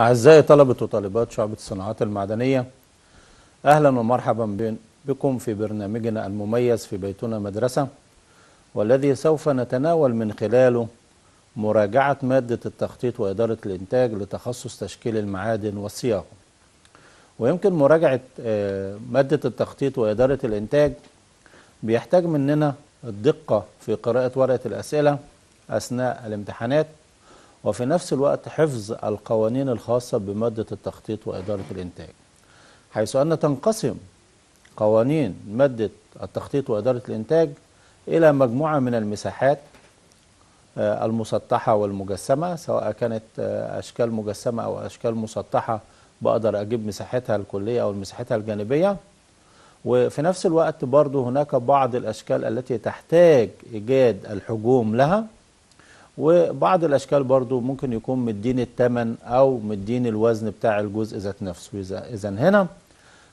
أعزائي طلبة وطالبات شعبة الصناعات المعدنية أهلا ومرحبا بكم في برنامجنا المميز في بيتنا مدرسة والذي سوف نتناول من خلاله مراجعة مادة التخطيط وإدارة الإنتاج لتخصص تشكيل المعادن والصياغة ويمكن مراجعة آه، مادة التخطيط وإدارة الإنتاج بيحتاج مننا الدقة في قراءة ورقة الأسئلة أثناء الامتحانات وفي نفس الوقت حفظ القوانين الخاصة بمادة التخطيط وإدارة الإنتاج حيث أن تنقسم قوانين مادة التخطيط وإدارة الإنتاج إلى مجموعة من المساحات آه، المسطحة والمجسمة سواء كانت آه، أشكال مجسمة أو أشكال مسطحة بقدر أجيب مساحتها الكلية أو مساحتها الجانبية وفي نفس الوقت برضو هناك بعض الأشكال التي تحتاج إيجاد الحجوم لها وبعض الاشكال برضو ممكن يكون مدين الثمن او مدين الوزن بتاع الجزء ذات نفسه اذا هنا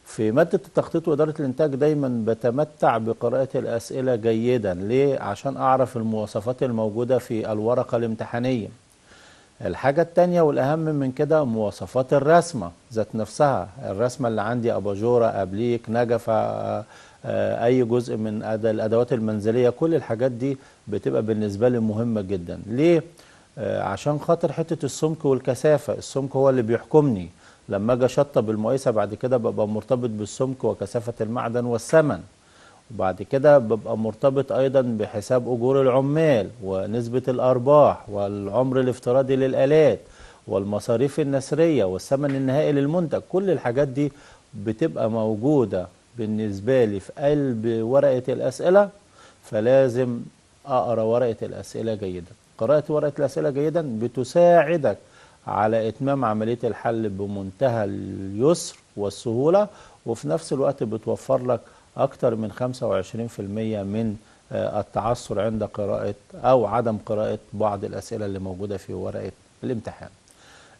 في ماده التخطيط واداره الانتاج دايما بتمتع بقراءه الاسئله جيدا ليه عشان اعرف المواصفات الموجوده في الورقه الامتحانيه الحاجه الثانيه والاهم من كده مواصفات الرسمه ذات نفسها الرسمه اللي عندي اباجوره ابليك نجفه آه، اي جزء من الادوات المنزليه كل الحاجات دي بتبقى بالنسبه لي مهمه جدا ليه آه، عشان خاطر حته السمك والكثافه السمك هو اللي بيحكمني لما اجي اشطب المقيسه بعد كده ببقى مرتبط بالسمك وكثافه المعدن والثمن وبعد كده ببقى مرتبط ايضا بحساب اجور العمال ونسبه الارباح والعمر الافتراضي للالات والمصاريف النسريه والثمن النهائي للمنتج كل الحاجات دي بتبقى موجوده بالنسبة لي في قلب ورقة الأسئلة فلازم أقرأ ورقة الأسئلة جيدا قراءة ورقة الأسئلة جيدا بتساعدك على إتمام عملية الحل بمنتهى اليسر والسهولة وفي نفس الوقت بتوفر لك أكثر من 25% من آه، التعثر عند قراءة أو عدم قراءة بعض الأسئلة اللي موجودة في ورقة الامتحان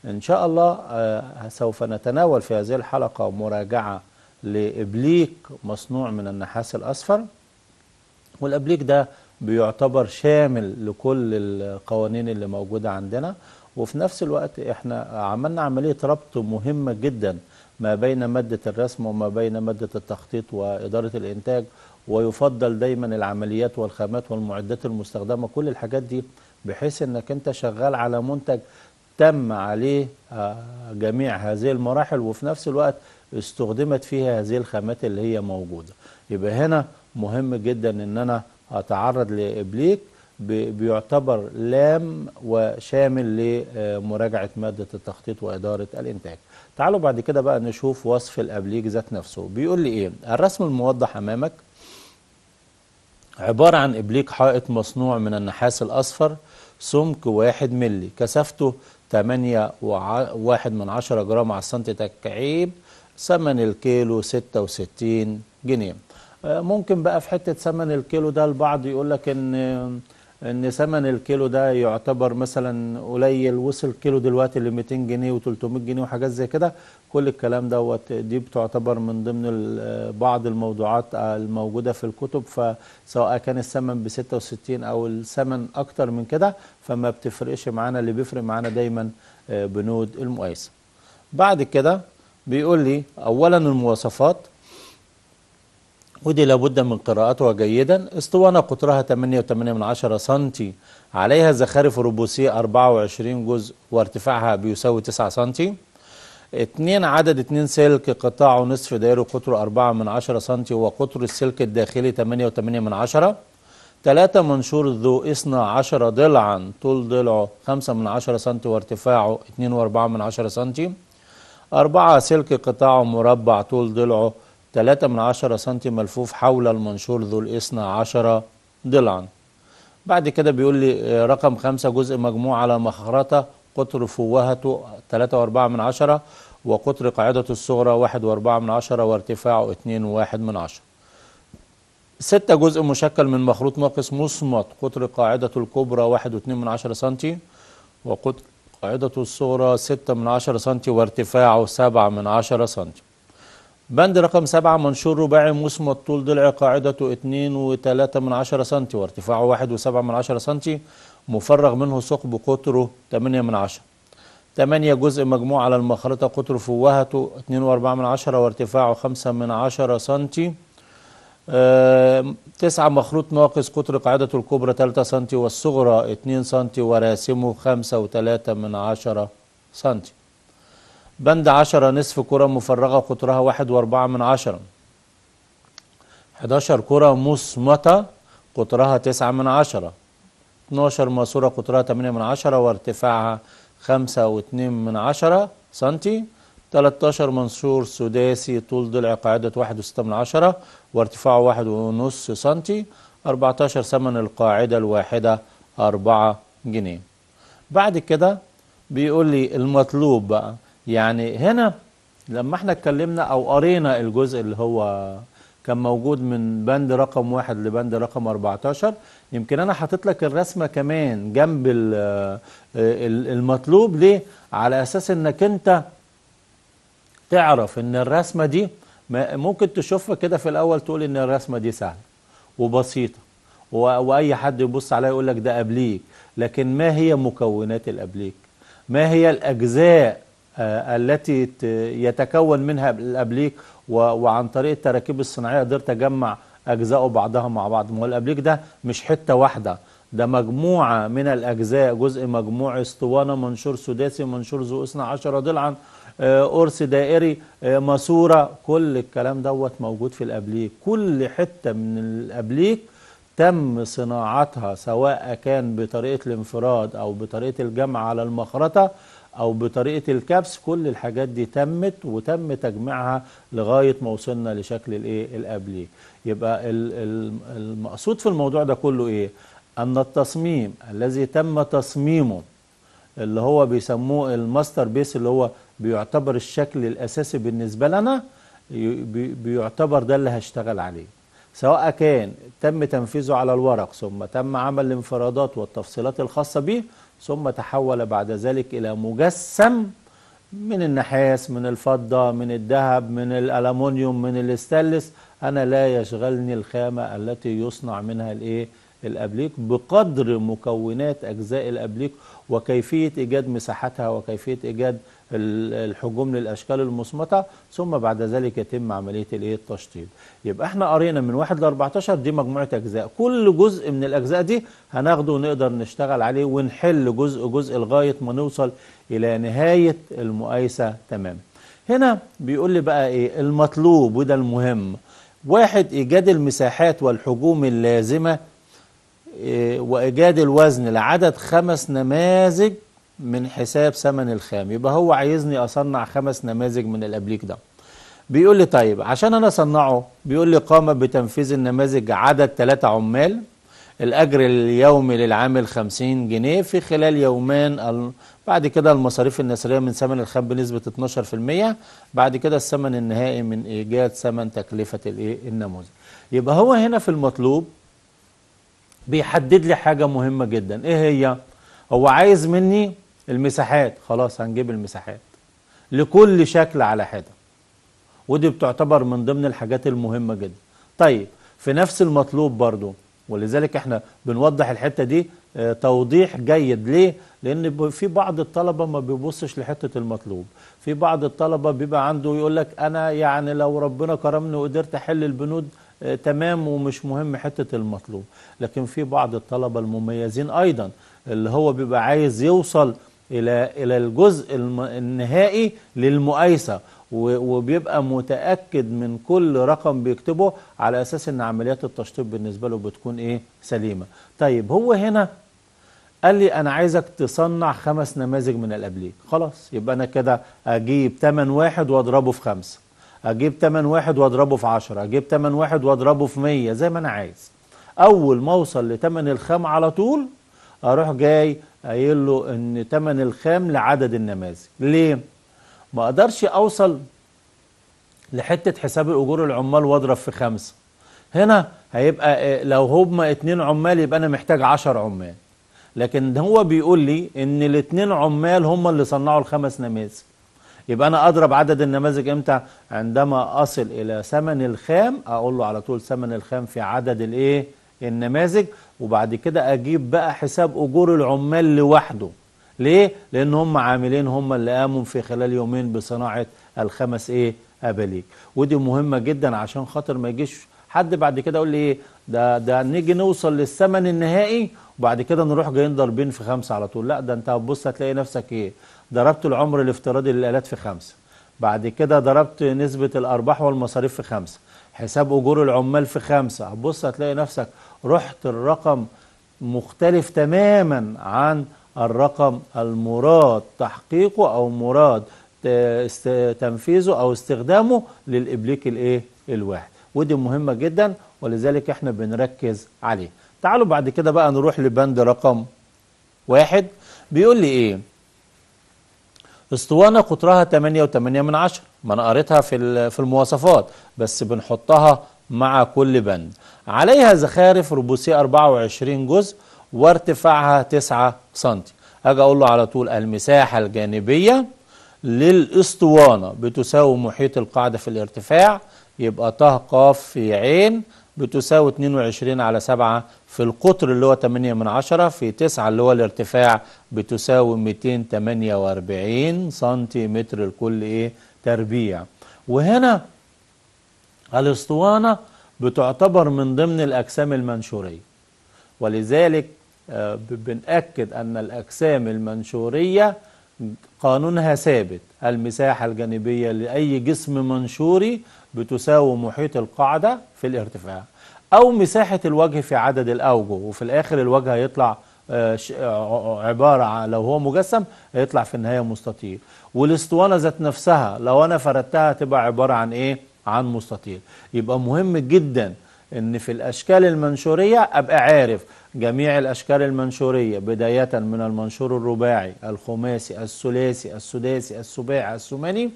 إن شاء الله آه، سوف نتناول في هذه الحلقة مراجعة لإبليك مصنوع من النحاس الأصفر والإبليك ده بيعتبر شامل لكل القوانين اللي موجودة عندنا وفي نفس الوقت احنا عملنا عملية ربط مهمة جدا ما بين مادة الرسم وما بين مادة التخطيط وإدارة الإنتاج ويفضل دايما العمليات والخامات والمعدات المستخدمة كل الحاجات دي بحيث انك انت شغال على منتج تم عليه آه، جميع هذه المراحل وفي نفس الوقت استخدمت فيها هذه الخامات اللي هي موجودة يبقى هنا مهم جدا ان انا اتعرض لابليك بيعتبر لام وشامل لمراجعة مادة التخطيط وإدارة الإنتاج تعالوا بعد كده بقى نشوف وصف الأبليك ذات نفسه بيقول لي إيه الرسم الموضح أمامك عبارة عن إبليك حائط مصنوع من النحاس الأصفر سمك واحد ملي كثافته 8.1 من جرام على سنتي تكعيب ثمن الكيلو 66 جنيه آه، ممكن بقى في حتة ثمن الكيلو ده البعض يقول لك ان ان ثمن الكيلو ده يعتبر مثلا قليل وصل كيلو دلوقتي ل 200 جنيه و300 جنيه وحاجات زي كده كل الكلام دوت دي بتعتبر من ضمن آه، بعض الموضوعات آه، الموجوده في الكتب فسواء كان الثمن ب 66 او الثمن اكتر من كده فما بتفرقش معانا اللي بيفرق معانا دايما بنود المقايسه. بعد كده بيقول لي أولا المواصفات ودي لابد من قراءتها جيدا اسطوانة قطرها 8.8 سنتي عليها زخارف ربوسية 24 جزء وارتفاعها بيساوي 9 سنتي اتنين عدد اتنين سلك قطاعه نصف دايره قطره 4 من 10 سنتي وقطر السلك الداخلي 8.8 من 10 ثلاثة منشور ذو اثنا عشر ضلعا طول ضلعه 5 من 10 سنتي وارتفاعه 2.4 من 10 سنتي أربعة سلك قطاعه مربع طول ضلعه 3 من عشرة سنتي ملفوف حول المنشور ذو الاثنى عشرة ضلعا بعد كده بيقول لي آه، رقم خمسة جزء مجموع على مخرطة قطر فوهته 3 وأربعة من عشرة وقطر قاعدته الصغرى واحد وأربعة من عشرة وارتفاعه اتنين واحد من عشرة ستة جزء مشكل من مخروط ناقص مصمت قطر قاعدته الكبرى واحد واتنين من عشرة سنتي وقطر قاعدته الصغرى 6 من 10 سم وارتفاعه 7 من 10 سم بند رقم 7 منشور رباعي موسم الطول ضلع قاعدته 2 و3 من 10 سم وارتفاعه 1 و7 من 10 سم مفرغ منه ثقب قطره 8 من 10 8 جزء مجموع على المخرطة قطر فوهته 2.4 من 10 وارتفاعه 5 من 10 سنتي تسعة مخروط ناقص قطر قاعدته الكبرى 3 سم والصغرى 2 سم وراسمه 5 و3 من 10 سم بند 10 نصف كرة مفرغة قطرها 1 و4 من 10 11 كرة مصمتة قطرها 9 من 10 12 ماسورة قطرها 8 من 10 وارتفاعها 5 و2 من 10 سم 13 منشور سداسي طول ضلع قاعدة 1.6 من 10 وارتفاعه واحد ونص سنتي 14 ثمن القاعدة الواحدة 4 جنيه بعد كده بيقول لي المطلوب بقى يعني هنا لما احنا اتكلمنا او قرينا الجزء اللي هو كان موجود من بند رقم واحد لبند رقم 14 يمكن انا حاطط لك الرسمه كمان جنب المطلوب ليه على اساس انك انت تعرف ان الرسمه دي ممكن تشوفها كده في الاول تقول ان الرسمه دي سهله وبسيطه واي حد يبص عليها يقول لك ده ابليك لكن ما هي مكونات الابليك ما هي الاجزاء آه، التي يتكون منها الابليك وعن طريق التراكيب الصناعيه قدرت اجمع اجزاءه بعضها مع بعض ما هو الابليك ده مش حته واحده ده مجموعه من الاجزاء جزء مجموعي اسطوانه منشور سداسي منشور ذو اثنا عشر ضلعا آه، قرص دائري آه، ماسوره كل الكلام دوت موجود في الابليك كل حته من الابليك تم صناعتها سواء كان بطريقه الانفراد او بطريقه الجمع على المخرطه او بطريقه الكبس كل الحاجات دي تمت وتم تجميعها لغايه ما وصلنا لشكل الايه الابليك يبقى المقصود في الموضوع ده كله ايه ان التصميم الذي تم تصميمه اللي هو بيسموه الماستر بيس اللي هو بيعتبر الشكل الأساسي بالنسبة لنا بيعتبر ده اللي هشتغل عليه سواء كان تم تنفيذه على الورق ثم تم عمل الانفرادات والتفصيلات الخاصة به ثم تحول بعد ذلك إلى مجسم من النحاس من الفضة من الذهب من الألمونيوم من الاستانلس أنا لا يشغلني الخامة التي يصنع منها الإيه الأبليك بقدر مكونات أجزاء الأبليك وكيفية إيجاد مساحتها وكيفية إيجاد الحجوم للأشكال المصمتة ثم بعد ذلك يتم عملية الايه التشطيب يبقى احنا قرينا من 1 ل 14 دي مجموعة أجزاء كل جزء من الأجزاء دي هناخده ونقدر نشتغل عليه ونحل جزء جزء لغاية ما نوصل إلى نهاية المقايسة تمام هنا بيقول لي بقى ايه المطلوب وده المهم واحد إيجاد المساحات والحجوم اللازمة إيه؟ وإيجاد الوزن لعدد خمس نماذج من حساب ثمن الخام يبقى هو عايزني اصنع خمس نماذج من الابليك ده بيقول لي طيب عشان انا اصنعه بيقول لي قام بتنفيذ النماذج عدد ثلاثة عمال الاجر اليومي للعامل 50 جنيه في خلال يومين ال... بعد كده المصاريف النسريه من ثمن الخام بنسبه 12% بعد كده الثمن النهائي من ايجاد ثمن تكلفه الايه النموذج يبقى هو هنا في المطلوب بيحدد لي حاجه مهمه جدا ايه هي هو عايز مني المساحات خلاص هنجيب المساحات لكل شكل على حده ودي بتعتبر من ضمن الحاجات المهمه جدا طيب في نفس المطلوب برضو ولذلك احنا بنوضح الحته دي آه، توضيح جيد ليه لان في بعض الطلبه ما بيبصش لحته المطلوب في بعض الطلبه بيبقى عنده يقول لك انا يعني لو ربنا كرمني وقدرت احل البنود آه، تمام ومش مهم حته المطلوب لكن في بعض الطلبه المميزين ايضا اللي هو بيبقى عايز يوصل إلى إلى الجزء النهائي للمقايسة وبيبقى متأكد من كل رقم بيكتبه على أساس إن عمليات التشطيب بالنسبة له بتكون إيه سليمة طيب هو هنا قال لي أنا عايزك تصنع خمس نماذج من الأبليك خلاص يبقى أنا كده أجيب تمن واحد وأضربه في خمسة أجيب تمن واحد وأضربه في عشرة أجيب تمن واحد وأضربه في مية زي ما أنا عايز أول ما أوصل لتمن الخام على طول اروح جاي قايل له ان تمن الخام لعدد النماذج ليه ما اقدرش اوصل لحته حساب الاجور العمال واضرب في خمسه هنا هيبقى آه، لو هما اتنين عمال يبقى انا محتاج عشر عمال لكن هو بيقول لي ان الاتنين عمال هما اللي صنعوا الخمس نماذج يبقى انا اضرب عدد النماذج امتى عندما اصل الى ثمن الخام اقول له على طول ثمن الخام في عدد الايه النماذج وبعد كده اجيب بقى حساب اجور العمال لوحده ليه لان هم عاملين هم اللي قاموا في خلال يومين بصناعه الخمس ايه اباليك ودي مهمه جدا عشان خاطر ما يجيش حد بعد كده يقول لي ايه ده ده نيجي نوصل للثمن النهائي وبعد كده نروح جايين ضاربين في خمسه على طول لا ده انت هتبص هتلاقي نفسك ايه ضربت العمر الافتراضي للالات في خمسه بعد كده ضربت نسبه الارباح والمصاريف في خمسه حساب اجور العمال في خمسه هتبص هتلاقي نفسك رحت الرقم مختلف تماما عن الرقم المراد تحقيقه او مراد تنفيذه او استخدامه للابليك الايه الواحد ودي مهمه جدا ولذلك احنا بنركز عليه تعالوا بعد كده بقى نروح لبند رقم واحد بيقول لي ايه اسطوانه قطرها 8.8 من عشر ما انا قريتها في في المواصفات بس بنحطها مع كل بند عليها زخارف ربوسية 24 جزء وارتفاعها 9 سنتي أجي أقول له على طول المساحة الجانبية للإسطوانة بتساوي محيط القاعدة في الارتفاع يبقى ط ق في عين بتساوي 22 على 7 في القطر اللي هو 8 من 10 في 9 اللي هو الارتفاع بتساوي 248 سنتيمتر لكل ايه تربيع وهنا الاسطوانة بتعتبر من ضمن الأجسام المنشورية ولذلك آه، بنأكد أن الأجسام المنشورية قانونها ثابت المساحة الجانبية لأي جسم منشوري بتساوي محيط القاعدة في الارتفاع أو مساحة الوجه في عدد الأوجه وفي الآخر الوجه هيطلع آه، آه، عبارة عن لو هو مجسم هيطلع في النهاية مستطيل والاسطوانة ذات نفسها لو أنا فردتها هتبقى عبارة عن إيه؟ عن مستطيل يبقى مهم جدا ان في الاشكال المنشوريه ابقى عارف جميع الاشكال المنشوريه بدايه من المنشور الرباعي الخماسي الثلاثي السداسي السباعي الثماني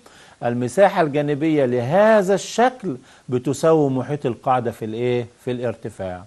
المساحه الجانبيه لهذا الشكل بتساوي محيط القاعده في الايه في الارتفاع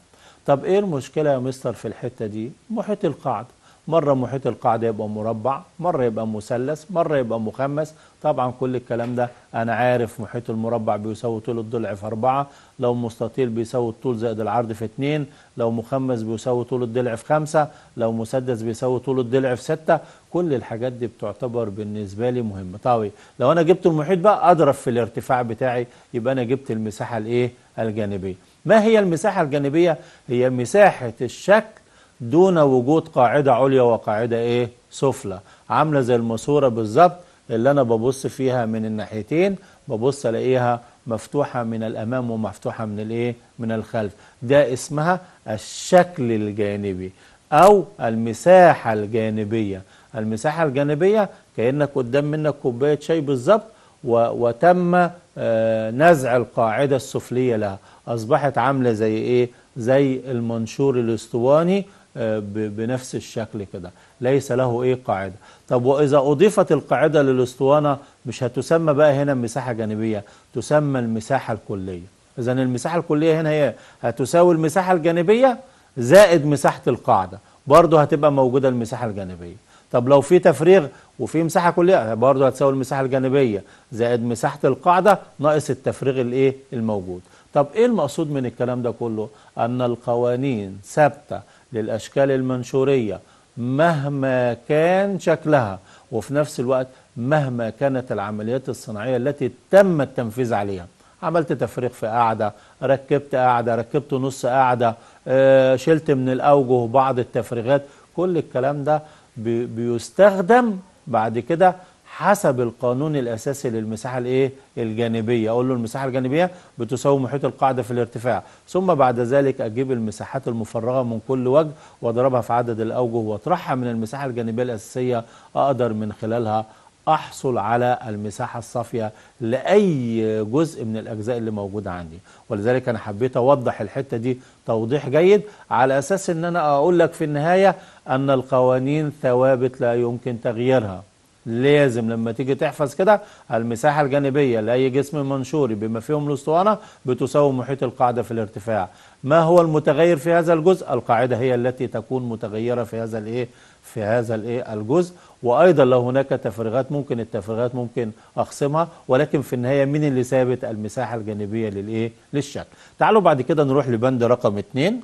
طب ايه المشكله يا مستر في الحته دي محيط القاعده مرة محيط القاعدة يبقى مربع مرة يبقى مثلث مرة يبقى مخمس طبعا كل الكلام ده أنا عارف محيط المربع بيساوي طول الضلع في أربعة لو مستطيل بيساوي الطول زائد العرض في اتنين لو مخمس بيساوي طول الضلع في خمسة لو مسدس بيساوي طول الضلع في ستة كل الحاجات دي بتعتبر بالنسبة لي مهمة طاوي لو أنا جبت المحيط بقى أضرب في الارتفاع بتاعي يبقى أنا جبت المساحة الإيه الجانبية ما هي المساحة الجانبية هي مساحة الشكل دون وجود قاعدة عليا وقاعدة ايه سفلى عاملة زي الماسورة بالظبط اللي انا ببص فيها من الناحيتين ببص الاقيها مفتوحة من الامام ومفتوحة من الايه من الخلف ده اسمها الشكل الجانبي او المساحة الجانبية المساحة الجانبية كأنك قدام منك كوباية شاي بالظبط وتم آه، نزع القاعدة السفلية لها أصبحت عاملة زي إيه؟ زي المنشور الاسطواني آه، بنفس الشكل كده ليس له أي قاعده طب واذا اضيفت القاعده للاسطوانه مش هتسمى بقى هنا مساحه جانبيه تسمى المساحه الكليه اذا المساحه الكليه هنا هي هتساوي المساحه الجانبيه زائد مساحه القاعده برضه هتبقى موجوده المساحه الجانبيه طب لو في تفريغ وفي مساحه كليه برضه هتساوي المساحه الجانبيه زائد مساحه القاعده ناقص التفريغ الايه الموجود طب ايه المقصود من الكلام ده كله ان القوانين ثابته للأشكال المنشورية مهما كان شكلها وفي نفس الوقت مهما كانت العمليات الصناعية التي تم التنفيذ عليها عملت تفريغ في قاعدة ركبت قاعدة ركبت نص قاعدة آه، شلت من الأوجه بعض التفريغات كل الكلام ده بيستخدم بعد كده حسب القانون الأساسي للمساحة الإيه؟ الجانبية أقول له المساحة الجانبية بتساوي محيط القاعدة في الارتفاع ثم بعد ذلك أجيب المساحات المفرغة من كل وجه وأضربها في عدد الأوجه وأطرحها من المساحة الجانبية الأساسية أقدر من خلالها أحصل على المساحة الصافية لأي جزء من الأجزاء اللي موجودة عندي ولذلك أنا حبيت أوضح الحتة دي توضيح جيد على أساس أن أنا أقول لك في النهاية أن القوانين ثوابت لا يمكن تغييرها لازم لما تيجي تحفظ كده المساحة الجانبية لأي جسم منشوري بما فيهم الأسطوانة بتساوي محيط القاعدة في الارتفاع ما هو المتغير في هذا الجزء القاعدة هي التي تكون متغيرة في هذا الإيه في هذا الإيه الجزء وأيضا لو هناك تفريغات ممكن التفريغات ممكن أقسمها ولكن في النهاية مين اللي ثابت المساحة الجانبية للإيه للشكل تعالوا بعد كده نروح لبند رقم 2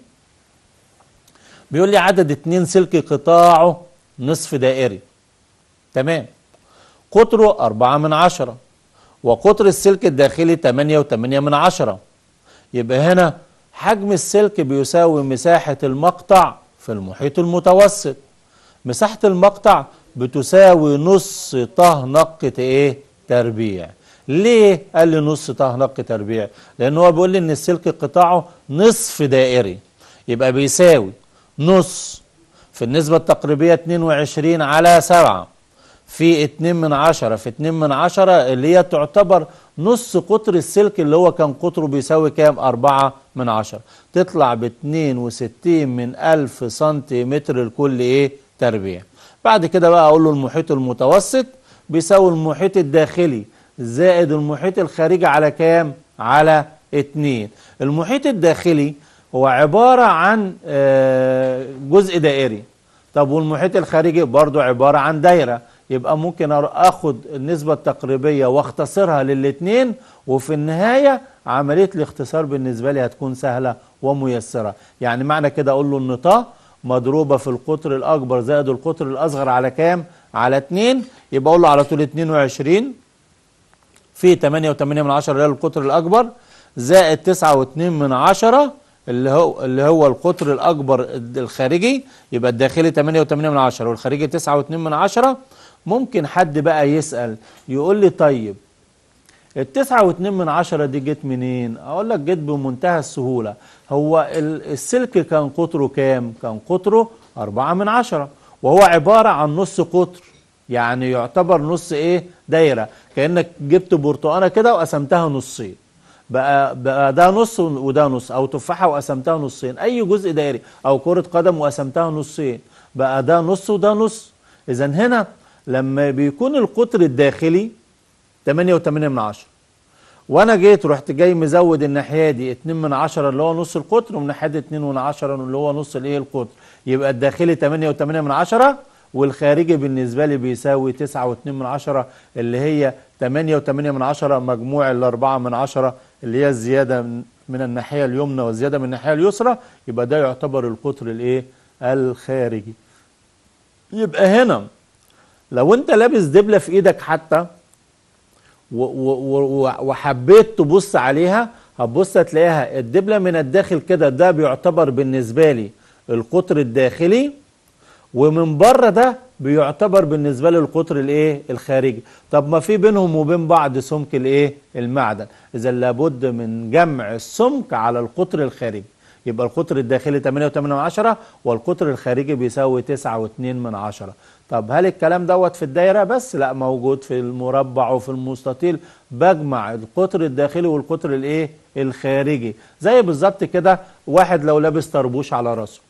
بيقول لي عدد 2 سلك قطاعه نصف دائري تمام قطره 4 من عشرة وقطر السلك الداخلي تمانية وتمانية من عشرة يبقى هنا حجم السلك بيساوي مساحة المقطع في المحيط المتوسط مساحة المقطع بتساوي نص طه نق ايه تربيع ليه قال لي نص طه نق تربيع لان هو بيقول لي ان السلك قطاعه نصف دائري يبقى بيساوي نص في النسبة التقريبية 22 على 7 في 2 من 10 في 2 من 10 اللي هي تعتبر نص قطر السلك اللي هو كان قطره بيساوي كام 4 من 10 تطلع ب 62 من 1000 سنتيمتر لكل ايه تربيع بعد كده بقى اقول له المحيط المتوسط بيساوي المحيط الداخلي زائد المحيط الخارجي على كام على 2 المحيط الداخلي هو عبارة عن آه، جزء دائري طب والمحيط الخارجي برضو عبارة عن دايرة يبقى ممكن اخد النسبة التقريبية واختصرها للاتنين وفي النهاية عملية الاختصار بالنسبة لي هتكون سهلة وميسرة يعني معنى كده اقول له النطاق مضروبة في القطر الاكبر زائد القطر الاصغر على كام على 2 يبقى اقول له على طول 22 في وتمانية من 10 اللي القطر الاكبر زائد واتنين من 10 اللي هو اللي هو القطر الاكبر الخارجي يبقى الداخلي 8.8 من 10 والخارجي 9.2 من 10 ممكن حد بقى يسأل يقول لي طيب التسعة واتنين من عشرة دي جت منين اقول لك جت بمنتهى السهولة هو السلك كان قطره كام كان قطره اربعة من عشرة وهو عبارة عن نص قطر يعني يعتبر نص ايه دايرة كأنك جبت برتقانة كده وقسمتها نصين بقى, بقى ده نص وده نص او تفاحة وقسمتها نصين اي جزء دايري او كرة قدم وقسمتها نصين بقى ده نص وده نص اذا هنا لما بيكون القطر الداخلي 8.8 من عشرة وانا جيت رحت جاي مزود الناحيه دي 2 من 10 اللي هو نص القطر والناحيه دي 2 من 10 اللي هو نص الايه القطر يبقى الداخلي 8.8 من عشرة والخارجي بالنسبه لي بيساوي 9.2 من عشرة اللي هي 8.8 من عشرة مجموع ال 4 من عشرة اللي هي الزياده من الناحيه اليمنى والزياده من الناحيه اليسرى يبقى ده يعتبر القطر الايه الخارجي يبقى هنا لو انت لابس دبله في ايدك حتى وحبيت تبص عليها هتبص هتلاقيها الدبله من الداخل كده ده بيعتبر بالنسبه لي القطر الداخلي ومن بره ده بيعتبر بالنسبه لي القطر الايه الخارجي طب ما في بينهم وبين بعض سمك الايه المعدن اذا لابد من جمع السمك على القطر الخارجي يبقى القطر الداخلي 8.8 والقطر الخارجي بيساوي 9.2 طب هل الكلام دوت في الدايرة بس؟ لا موجود في المربع وفي المستطيل بجمع القطر الداخلي والقطر الايه؟ الخارجي زي بالظبط كده واحد لو لابس طربوش على راسه.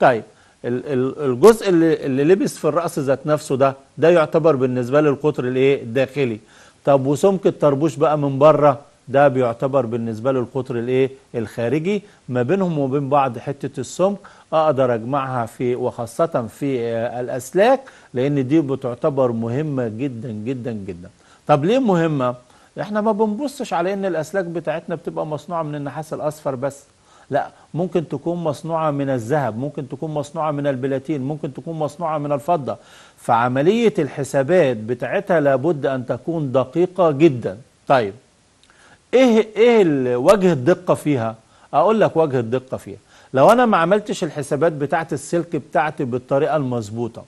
طيب الجزء اللي, اللي لبس في الرأس ذات نفسه ده ده يعتبر بالنسبة للقطر الايه؟ الداخلي. طب وسمك الطربوش بقى من بره ده بيعتبر بالنسبة له القطر الايه الخارجي ما بينهم وبين بعض حتة السمك اقدر اجمعها في وخاصة في آه، الاسلاك لان دي بتعتبر مهمة جدا جدا جدا طب ليه مهمة احنا ما بنبصش على ان الاسلاك بتاعتنا بتبقى مصنوعة من النحاس الاصفر بس لا ممكن تكون مصنوعة من الذهب ممكن تكون مصنوعة من البلاتين ممكن تكون مصنوعة من الفضة فعملية الحسابات بتاعتها لابد أن تكون دقيقة جدا طيب ايه ايه وجه الدقه فيها اقول لك وجه الدقه فيها لو انا ما عملتش الحسابات بتاعه السلك بتاعتي بالطريقه المظبوطه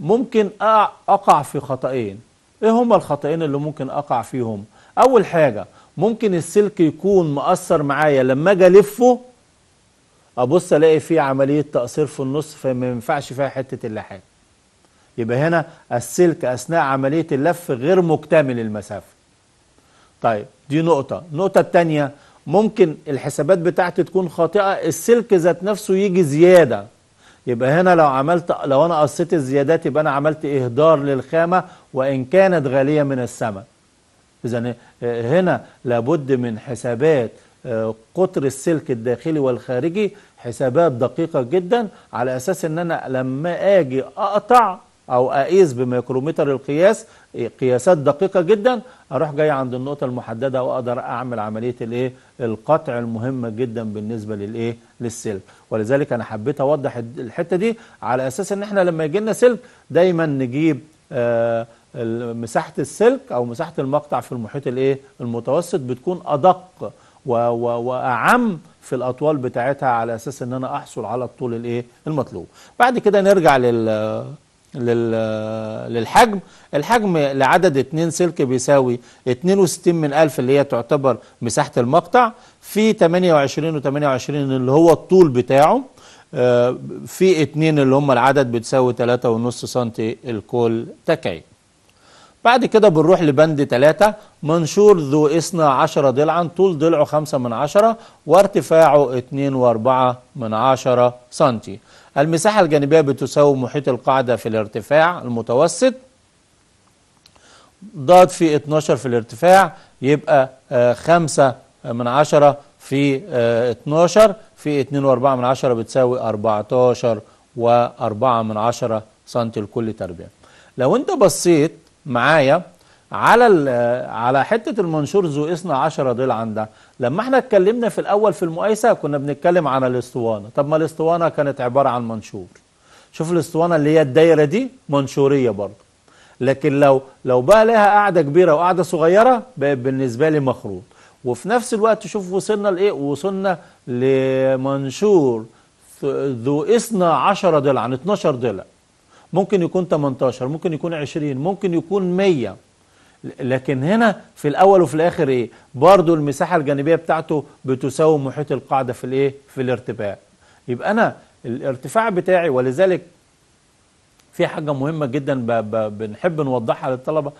ممكن اقع في خطأين ايه هما الخطأين اللي ممكن اقع فيهم اول حاجه ممكن السلك يكون مأثر معايا لما اجي الفه ابص الاقي فيه عمليه تقصير في النص فما ينفعش فيها حته اللحام يبقى هنا السلك اثناء عمليه اللف غير مكتمل المسافه طيب دي نقطة النقطة التانية ممكن الحسابات بتاعتي تكون خاطئة السلك ذات نفسه يجي زيادة يبقى هنا لو عملت لو انا قصيت الزيادات يبقى انا عملت اهدار للخامة وان كانت غالية من السماء اذا آه، هنا لابد من حسابات آه، قطر السلك الداخلي والخارجي حسابات دقيقة جدا على اساس ان انا لما اجي اقطع او اقيس بميكرومتر القياس قياسات دقيقه جدا اروح جاي عند النقطه المحدده واقدر اعمل عمليه الايه القطع المهمه جدا بالنسبه للايه للسلك ولذلك انا حبيت اوضح الحته دي على اساس ان احنا لما يجي لنا سلك دايما نجيب آه مساحه السلك او مساحه المقطع في المحيط الايه المتوسط بتكون ادق واعم في الاطوال بتاعتها على اساس ان انا احصل على الطول الايه المطلوب بعد كده نرجع لل للحجم الحجم لعدد 2 سلك بيساوي 62 من 1000 اللي هي تعتبر مساحة المقطع في 28 و 28 اللي هو الطول بتاعه آه، في 2 اللي هم العدد بتساوي 3.5 سم الكل تكعيب بعد كده بنروح لبند 3 منشور ذو اثنى 10 ضلعا طول ضلعه 5 من 10 وارتفاعه 2.4 من 10 سنتي المساحة الجانبية بتساوي محيط القاعدة في الارتفاع المتوسط ضاد في 12 في الارتفاع يبقى 5 آه، من 10 في 12 آه، في 2 و4 من 10 بتساوي 14 و4 من 10 سنتي لكل تربية لو انت بصيت معايا على آه، على حتة المنشور ذو اثنا 10 ضلعا ده لما احنا اتكلمنا في الاول في المقايسه كنا بنتكلم عن الاسطوانه طب ما الاسطوانه كانت عباره عن منشور شوف الاسطوانه اللي هي الدايره دي منشوريه برضه لكن لو لو بقى لها قاعده كبيره وقاعده صغيره بقت بالنسبه لي مخروط وفي نفس الوقت شوف وصلنا لايه وصلنا لمنشور ذو اثنا عشر ضلع 12 ضلع ممكن يكون 18 ممكن يكون 20 ممكن يكون 100 لكن هنا في الاول وفي الاخر ايه برضو المساحه الجانبيه بتاعته بتساوي محيط القاعده في الايه في الارتفاع يبقى انا الارتفاع بتاعي ولذلك في حاجه مهمه جدا بنحب نوضحها للطلبه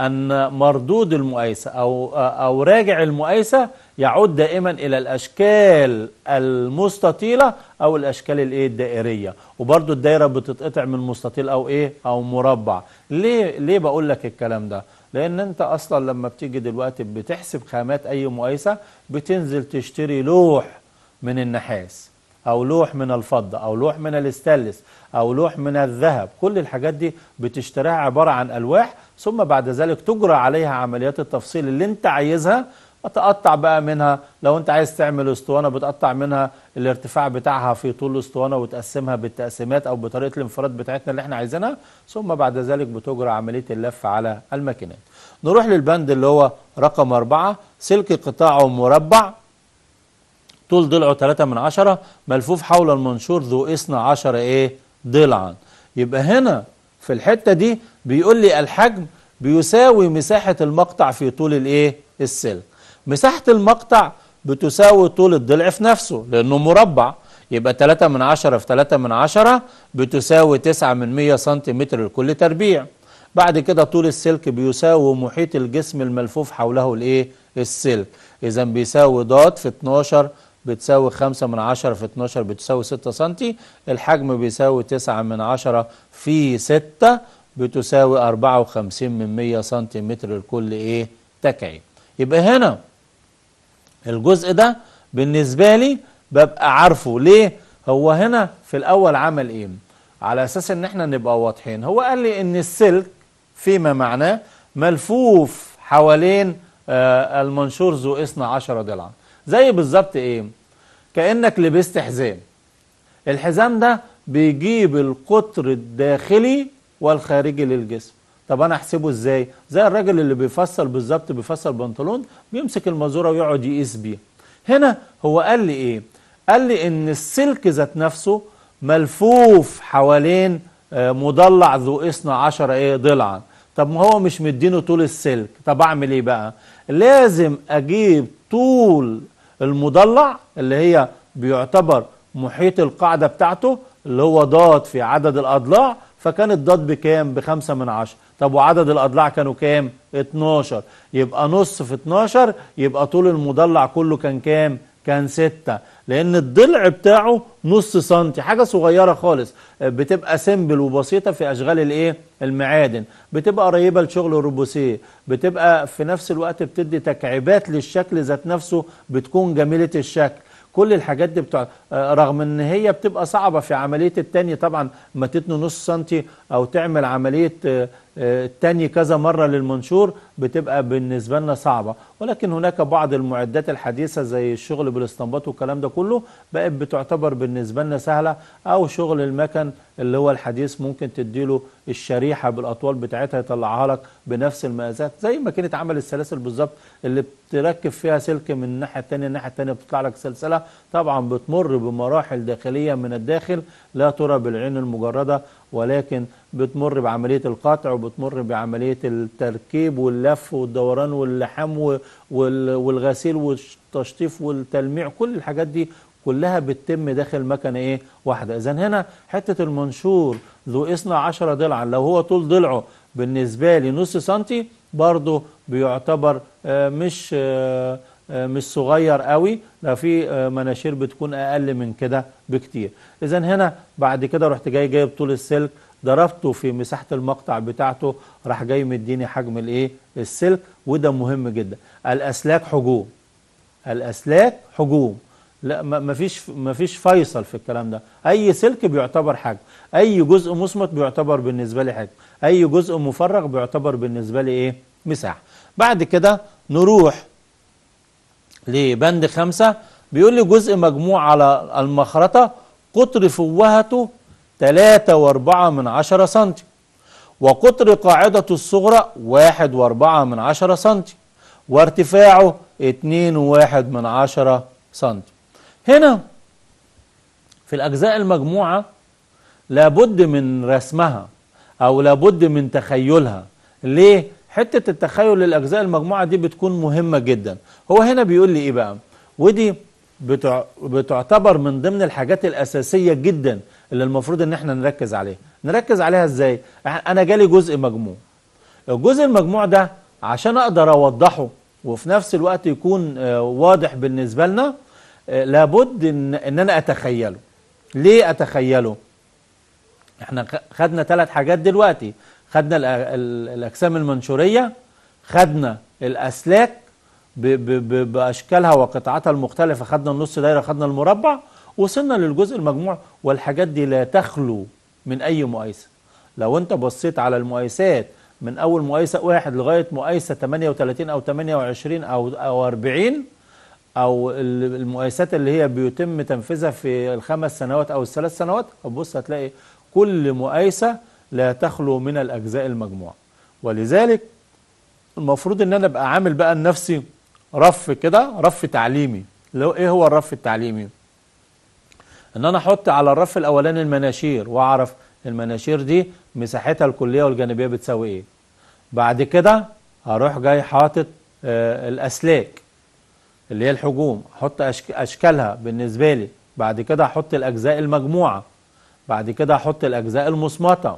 ان مردود المقايسه او او راجع المقايسه يعود دائما الى الاشكال المستطيله او الاشكال الايه الدائريه وبرده الدايره بتتقطع من مستطيل او ايه او مربع ليه ليه بقول لك الكلام ده لان انت اصلا لما بتيجي دلوقتي بتحسب خامات اي مقايسه بتنزل تشتري لوح من النحاس او لوح من الفضه او لوح من الاستلس او لوح من الذهب كل الحاجات دي بتشتريها عباره عن الواح ثم بعد ذلك تجرى عليها عمليات التفصيل اللي انت عايزها اتقطع بقى منها لو انت عايز تعمل اسطوانه بتقطع منها الارتفاع بتاعها في طول الاسطوانه وتقسمها بالتقسيمات او بطريقه الانفراد بتاعتنا اللي احنا عايزينها ثم بعد ذلك بتجرى عمليه اللف على الماكينات. نروح للبند اللي هو رقم أربعة سلك قطاعه مربع طول ضلعه 3 من عشرة ملفوف حول المنشور ذو 12 ايه ضلعا يبقى هنا في الحته دي بيقول لي الحجم بيساوي مساحه المقطع في طول الايه السلك مساحة المقطع بتساوي طول الضلع في نفسه لأنه مربع يبقى 3 من 10 في 3 من 10 بتساوي 9 من 100 سنتيمتر لكل تربيع بعد كده طول السلك بيساوي محيط الجسم الملفوف حوله الايه السلك اذا بيساوي ضاد في 12 بتساوي 5 من 10 في 12 بتساوي 6 سنتي الحجم بيساوي 9 من 10 في 6 بتساوي 54 من 100 سنتيمتر لكل ايه تكعيب يبقى هنا الجزء ده بالنسبة لي ببقى عارفه ليه هو هنا في الأول عمل إيه على أساس إن إحنا نبقى واضحين هو قال لي إن السلك فيما معناه ملفوف حوالين آه، المنشور ذو 12 ضلعا زي بالظبط إيه كأنك لبست حزام الحزام ده بيجيب القطر الداخلي والخارجي للجسم طب انا احسبه ازاي زي الراجل اللي بيفصل بالظبط بيفصل بنطلون بيمسك المازوره ويقعد يقيس بيه هنا هو قال لي ايه قال لي ان السلك ذات نفسه ملفوف حوالين آه، مضلع ذو اثنا عشر ايه ضلعا طب ما هو مش مدينه طول السلك طب اعمل ايه بقى لازم اجيب طول المضلع اللي هي بيعتبر محيط القاعده بتاعته اللي هو ضاد في عدد الاضلاع فكان الضاد بكام بخمسة من عشرة طب وعدد الأضلاع كانوا كام 12 يبقى نص في 12 يبقى طول المضلع كله كان كام كان 6 لأن الضلع بتاعه نص سنتي حاجة صغيرة خالص بتبقى سمبل وبسيطة في أشغال الإيه المعادن بتبقى قريبة لشغل الروبوسيه بتبقى في نفس الوقت بتدي تكعيبات للشكل ذات نفسه بتكون جميلة الشكل كل الحاجات دي بتوع آه، رغم ان هي بتبقى صعبه في عمليه التاني طبعا ما تتنو نص سنتي او تعمل عمليه آه، آه، تاني كذا مره للمنشور بتبقى بالنسبه لنا صعبه ولكن هناك بعض المعدات الحديثه زي الشغل بالاستنباط والكلام ده كله بقت بتعتبر بالنسبه لنا سهله او شغل المكن اللي هو الحديث ممكن تديله الشريحه بالاطوال بتاعتها يطلعها لك بنفس المقاسات زي ما كانت عمل السلاسل بالظبط اللي بتركب فيها سلك من الناحيه الثانيه الناحيه الثانيه بتطلع لك سلسله طبعا بتمر بمراحل داخليه من الداخل لا ترى بالعين المجرده ولكن بتمر بعملية القطع وبتمر بعملية التركيب واللف والدوران واللحام والغسيل والتشطيف والتلميع كل الحاجات دي كلها بتتم داخل مكنة ايه واحدة اذا هنا حتة المنشور ذو اثنا عشر ضلعا لو هو طول ضلعه بالنسبة لي نص سنتي برضه بيعتبر آه، مش آه، آه، مش صغير قوي لا في آه، مناشير بتكون اقل من كده بكتير اذا هنا بعد كده رحت جاي جايب طول السلك ضربته في مساحه المقطع بتاعته راح جاي مديني حجم الايه السلك وده مهم جدا الاسلاك حجوم الاسلاك حجوم لا ما فيش ما فيش فيصل في الكلام ده اي سلك بيعتبر حجم اي جزء مسمط بيعتبر بالنسبه لي حجم اي جزء مفرغ بيعتبر بالنسبه لي ايه مساحه بعد كده نروح لبند خمسة بيقول لي جزء مجموع على المخرطة قطر فوهته تلاتة واربعة من عشرة سنتي وقطر قاعدته الصغرى واحد واربعة من عشرة سنتي وارتفاعه اتنين وواحد من عشرة سنتي هنا في الأجزاء المجموعة لابد من رسمها أو لابد من تخيلها ليه؟ حتة التخيل للأجزاء المجموعة دي بتكون مهمة جدا هو هنا بيقول لي إيه بقى ودي بتعتبر من ضمن الحاجات الأساسية جدا اللي المفروض إن إحنا نركز عليها نركز عليها إزاي أنا جالي جزء مجموع الجزء المجموع ده عشان أقدر أوضحه وفي نفس الوقت يكون آه، واضح بالنسبة لنا آه، لابد إن, إن أنا أتخيله ليه أتخيله احنا خدنا ثلاث حاجات دلوقتي خدنا الأجسام المنشورية خدنا الأسلاك بأشكالها وقطعاتها المختلفة خدنا النص دايرة خدنا المربع وصلنا للجزء المجموع والحاجات دي لا تخلو من أي مقايسة لو أنت بصيت على المقايسات من أول مقايسة واحد لغاية مقايسة 38 أو 28 أو أو 40 أو المقايسات اللي هي بيتم تنفيذها في الخمس سنوات أو الثلاث سنوات هتبص هتلاقي كل مقايسة لا تخلو من الأجزاء المجموعة ولذلك المفروض ان انا ابقى عامل بقى لنفسي رف كده رف تعليمي لو ايه هو الرف التعليمي ان انا احط على الرف الاولاني المناشير واعرف المناشير دي مساحتها الكليه والجانبيه بتساوي ايه بعد كده هروح جاي حاطط آه الاسلاك اللي هي الحجوم احط اشكالها بالنسبه لي بعد كده احط الاجزاء المجموعه بعد كده احط الاجزاء المصمته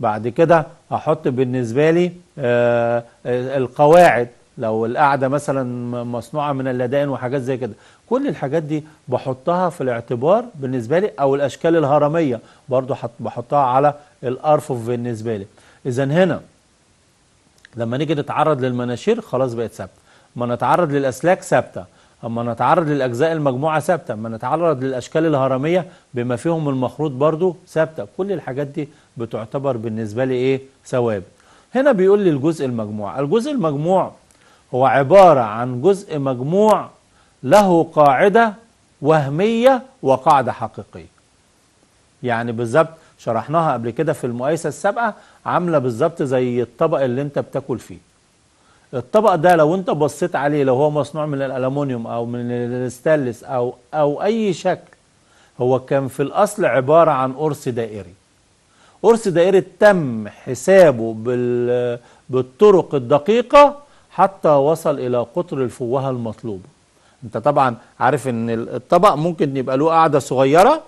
بعد كده احط بالنسبة لي آه، آه، القواعد لو القعدة مثلا مصنوعة من اللدائن وحاجات زي كده كل الحاجات دي بحطها في الاعتبار بالنسبة لي أو الأشكال الهرمية برضو بحطها على الأرفف بالنسبة لي إذا هنا لما نيجي نتعرض للمناشير خلاص بقت ثابتة اما نتعرض للأسلاك ثابتة اما نتعرض للأجزاء المجموعة ثابتة اما نتعرض للأشكال الهرمية بما فيهم المخروط برضو ثابتة كل الحاجات دي بتعتبر بالنسبة لي إيه ثواب هنا بيقول لي الجزء المجموع الجزء المجموع هو عبارة عن جزء مجموع له قاعدة وهمية وقاعدة حقيقية يعني بالظبط شرحناها قبل كده في المقايسة السابقة عاملة بالظبط زي الطبق اللي انت بتاكل فيه الطبق ده لو انت بصيت عليه لو هو مصنوع من الالومنيوم او من الستانلس او او اي شكل هو كان في الاصل عبارة عن قرص دائري قرص دائري تم حسابه بال... بالطرق الدقيقة حتى وصل إلى قطر الفوهة المطلوبة انت طبعا عارف ان الطبق ممكن يبقى له قاعدة صغيرة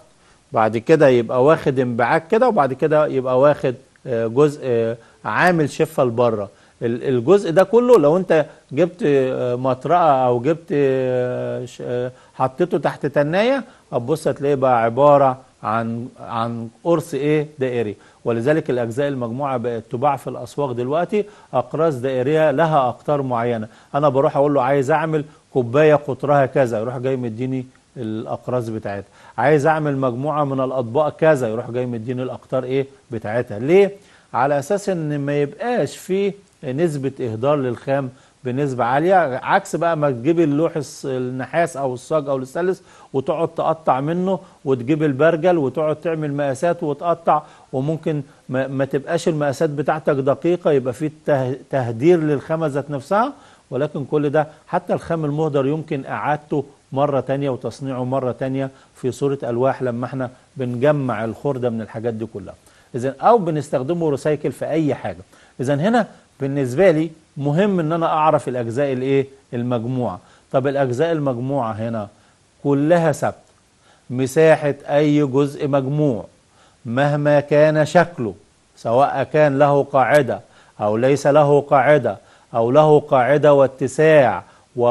بعد كده يبقى واخد انبعاك كده وبعد كده يبقى واخد آه، جزء آه، عامل شفة لبره الجزء ده كله لو انت جبت آه، مطرقه او جبت حطيته تحت تنايه هتبص هتلاقيه بقى عباره عن عن قرص ايه دائري ولذلك الاجزاء المجموعه بقت تباع في الاسواق دلوقتي اقراص دائريه لها اقطار معينه انا بروح اقول له عايز اعمل كوبايه قطرها كذا يروح جاي مديني الاقراص بتاعتها عايز اعمل مجموعه من الاطباق كذا يروح جاي مديني الاقطار ايه بتاعتها ليه على اساس ان ما يبقاش فيه نسبه اهدار للخام بنسبه عاليه عكس بقى ما تجيب اللوح النحاس او الصاج او الاستانلس وتقعد تقطع منه وتجيب البرجل وتقعد تعمل مقاسات وتقطع وممكن ما, ما تبقاش المقاسات بتاعتك دقيقه يبقى في تهدير للخامه ذات نفسها ولكن كل ده حتى الخام المهدر يمكن اعادته مرة تانية وتصنيعه مرة تانية في صورة ألواح لما احنا بنجمع الخردة من الحاجات دي كلها إذا أو بنستخدمه ريسايكل في أي حاجة إذا هنا بالنسبة لي مهم ان انا اعرف الاجزاء الايه المجموعة طب الاجزاء المجموعة هنا كلها ثابتة مساحة اي جزء مجموع مهما كان شكله سواء كان له قاعدة او ليس له قاعدة او له قاعدة واتساع و...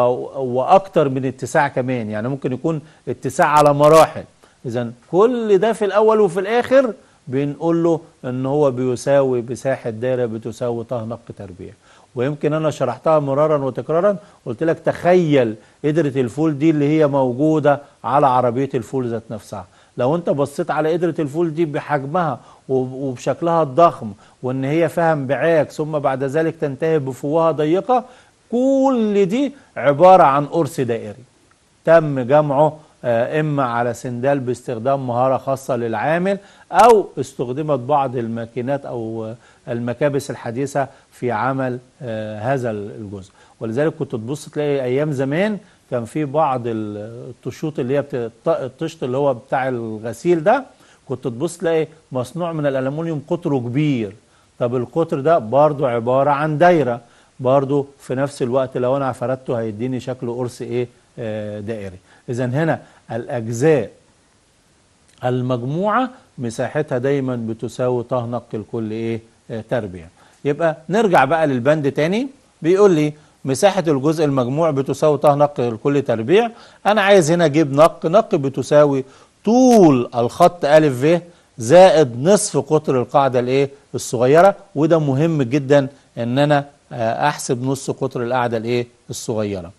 واكتر من اتساع كمان يعني ممكن يكون اتساع على مراحل اذا كل ده في الاول وفي الاخر بنقول له ان هو بيساوي مساحه دايره بتساوي طه نق تربيع ويمكن انا شرحتها مرارا وتكرارا قلت لك تخيل قدره الفول دي اللي هي موجوده على عربيه الفول ذات نفسها لو انت بصيت على قدره الفول دي بحجمها وبشكلها الضخم وان هي فيها انبعاك ثم بعد ذلك تنتهي بفوهه ضيقه كل دي عباره عن قرص دائري تم جمعه آه، إما على سندال باستخدام مهارة خاصة للعامل أو استخدمت بعض الماكينات أو المكابس الحديثة في عمل آه، هذا الجزء ولذلك كنت تبص تلاقي أيام زمان كان في بعض الطشوط اللي هي الطشط اللي هو بتاع الغسيل ده كنت تبص تلاقي مصنوع من الألمونيوم قطره كبير طب القطر ده برضه عبارة عن دايرة برضه في نفس الوقت لو أنا فردته هيديني شكل قرص إيه آه، دائري إذا هنا الأجزاء المجموعة مساحتها دايما بتساوي طه نق الكل إيه آه، تربيع يبقى نرجع بقى للبند تاني بيقول لي مساحة الجزء المجموع بتساوي طه نق لكل تربيع أنا عايز هنا أجيب نق نق بتساوي طول الخط أ ف زائد نصف قطر القاعدة الإيه الصغيرة وده مهم جدا إن أنا آه، أحسب نص قطر القاعدة الإيه الصغيرة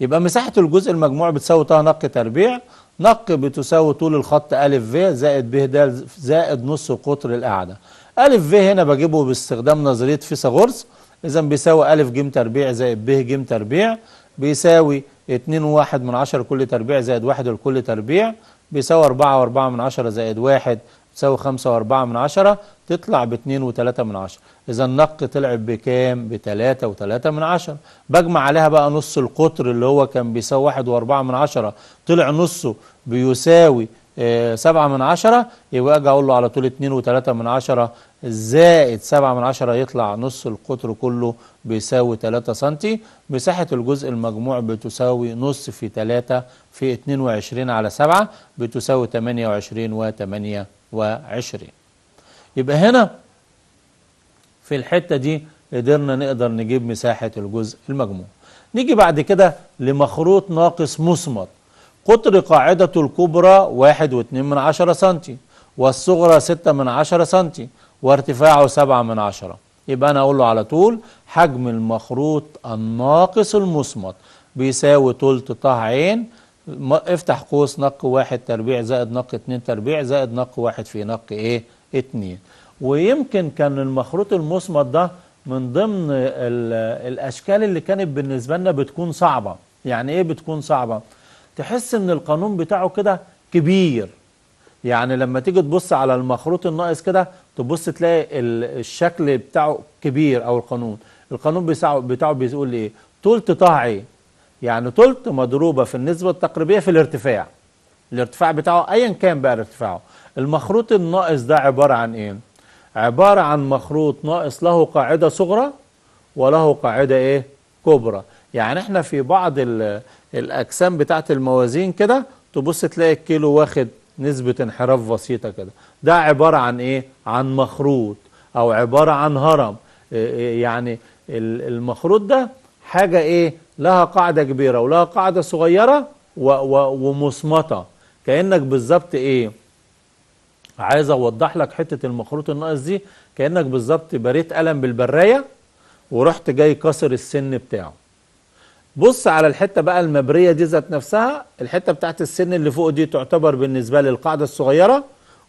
يبقى مساحة الجزء المجموع بتساوي طه نق تربيع نق بتساوي طول الخط أ ف زائد ب د زائد نص قطر القاعدة أ ف هنا بجيبه باستخدام نظرية فيثاغورس إذا بيساوي أ ج تربيع زائد ب ج تربيع بيساوي 2 واحد من عشرة كل تربيع زائد واحد لكل تربيع بيساوي 4 و4 من عشرة زائد واحد بتساوي 5 و4 من عشرة تطلع ب 2 و3 من عشرة إذا النق تلعب بكام؟ بتلاتة وتلاتة من عشرة بجمع عليها بقى نص القطر اللي هو كان بيساوي واحد وأربعة من عشرة طلع نصه بيساوي آه، سبعة من عشرة يبقى أجي أقول له على طول اتنين وتلاتة من عشرة زائد سبعة من عشرة يطلع نص القطر كله بيساوي تلاتة سنتي مساحة الجزء المجموع بتساوي نص في تلاتة في اتنين وعشرين على سبعة بتساوي تمانية وعشرين وتمانية وعشرين يبقى هنا في الحتة دي قدرنا نقدر نجيب مساحة الجزء المجموع نيجي بعد كده لمخروط ناقص مسمط قطر قاعدته الكبرى واحد واتنين من عشرة سنتي والصغرى ستة من عشرة سنتي وارتفاعه سبعة من عشرة يبقى أنا أقول له على طول حجم المخروط الناقص المسمط بيساوي تلت طه عين افتح قوس نق واحد تربيع زائد نق اتنين تربيع زائد نق واحد في نق ايه اتنين ويمكن كان المخروط المصمت ده من ضمن الأشكال اللي كانت بالنسبة لنا بتكون صعبة يعني إيه بتكون صعبة؟ تحس إن القانون بتاعه كده كبير يعني لما تيجي تبص على المخروط الناقص كده تبص تلاقي الشكل بتاعه كبير أو القانون القانون بتاعه, بتاعه بيقول إيه؟ طولت طاعي يعني طولت مضروبة في النسبة التقريبية في الارتفاع الارتفاع بتاعه أيا كان بقى ارتفاعه المخروط الناقص ده عبارة عن إيه؟ عبارة عن مخروط ناقص له قاعدة صغرى وله قاعدة ايه كبرى يعني احنا في بعض الاجسام بتاعة الموازين كده تبص تلاقي الكيلو واخد نسبة انحراف بسيطة كده ده عبارة عن ايه عن مخروط او عبارة عن هرم يعني المخروط ده حاجة ايه لها قاعدة كبيرة ولها قاعدة صغيرة ومصمتة كأنك بالظبط ايه عايز اوضح لك حته المخروط الناقص دي كانك بالظبط بريت قلم بالبرايه ورحت جاي كسر السن بتاعه بص على الحته بقى المبريه دي ذات نفسها الحته بتاعت السن اللي فوق دي تعتبر بالنسبه للقاعده الصغيره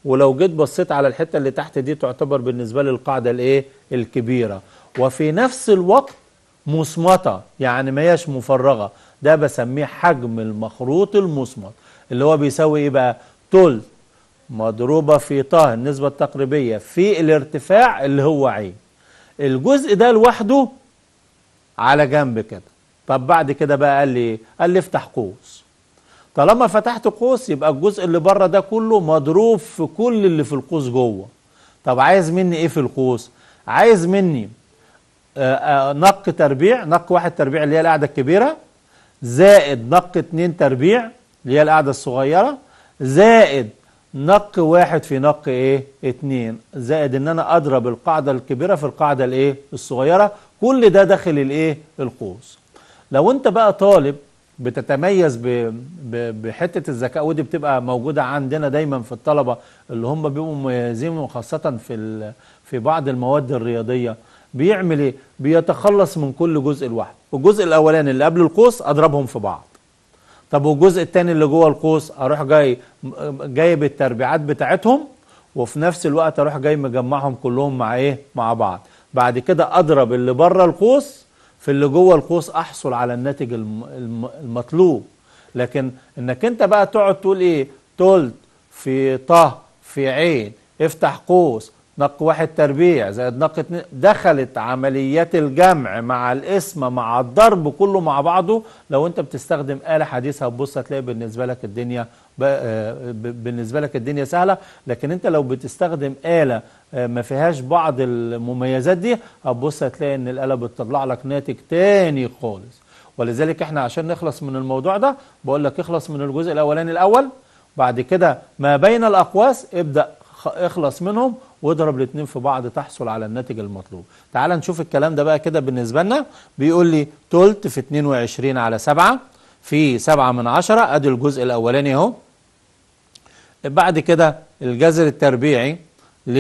ولو جيت بصيت على الحته اللي تحت دي تعتبر بالنسبه للقاعده الايه الكبيره وفي نفس الوقت مصمته يعني ما هياش مفرغه ده بسميه حجم المخروط المصمت اللي هو بيساوي ايه بقى تلت مضروبة في طه النسبة التقريبية في الارتفاع اللي هو عين الجزء ده لوحده على جنب كده طب بعد كده بقى قال لي قال لي افتح قوس طالما فتحت قوس يبقى الجزء اللي بره ده كله مضروب في كل اللي في القوس جوه طب عايز مني ايه في القوس عايز مني آه، آه، نق تربيع نق واحد تربيع اللي هي القاعدة الكبيرة زائد نق اتنين تربيع اللي هي القاعدة الصغيرة زائد نق واحد في نق ايه اتنين زائد ان انا اضرب القاعدة الكبيرة في القاعدة الايه الصغيرة كل ده داخل الايه القوس لو انت بقى طالب بتتميز بحته الذكاء ودي بتبقى موجوده عندنا دايما في الطلبه اللي هم بيبقوا مميزين وخاصه في في بعض المواد الرياضيه بيعمل ايه؟ بيتخلص من كل جزء لوحده، الجزء الاولاني اللي قبل القوس اضربهم في بعض. طب والجزء الثاني اللي جوه القوس اروح جاي جايب التربيعات بتاعتهم وفي نفس الوقت اروح جاي مجمعهم كلهم مع ايه مع بعض بعد كده اضرب اللي بره القوس في اللي جوه القوس احصل على الناتج المطلوب لكن انك انت بقى تقعد تقول ايه تلت في طه في عين افتح قوس نق واحد تربيع زائد نق دخلت عمليات الجمع مع الاسم مع الضرب كله مع بعضه لو انت بتستخدم آلة حديثة هتبص هتلاقي بالنسبة لك الدنيا آه، بالنسبة لك الدنيا سهلة لكن انت لو بتستخدم آلة آه، ما فيهاش بعض المميزات دي هتبص هتلاقي ان الآلة بتطلع لك ناتج تاني خالص ولذلك احنا عشان نخلص من الموضوع ده بقول لك اخلص من الجزء الاولاني الاول بعد كده ما بين الاقواس ابدأ اخلص منهم واضرب الاثنين في بعض تحصل على الناتج المطلوب تعال نشوف الكلام ده بقى كده بالنسبة لنا بيقول لي تلت في 22 على 7 في 7 من 10 ادي الجزء الاولاني اهو بعد كده الجذر التربيعي ل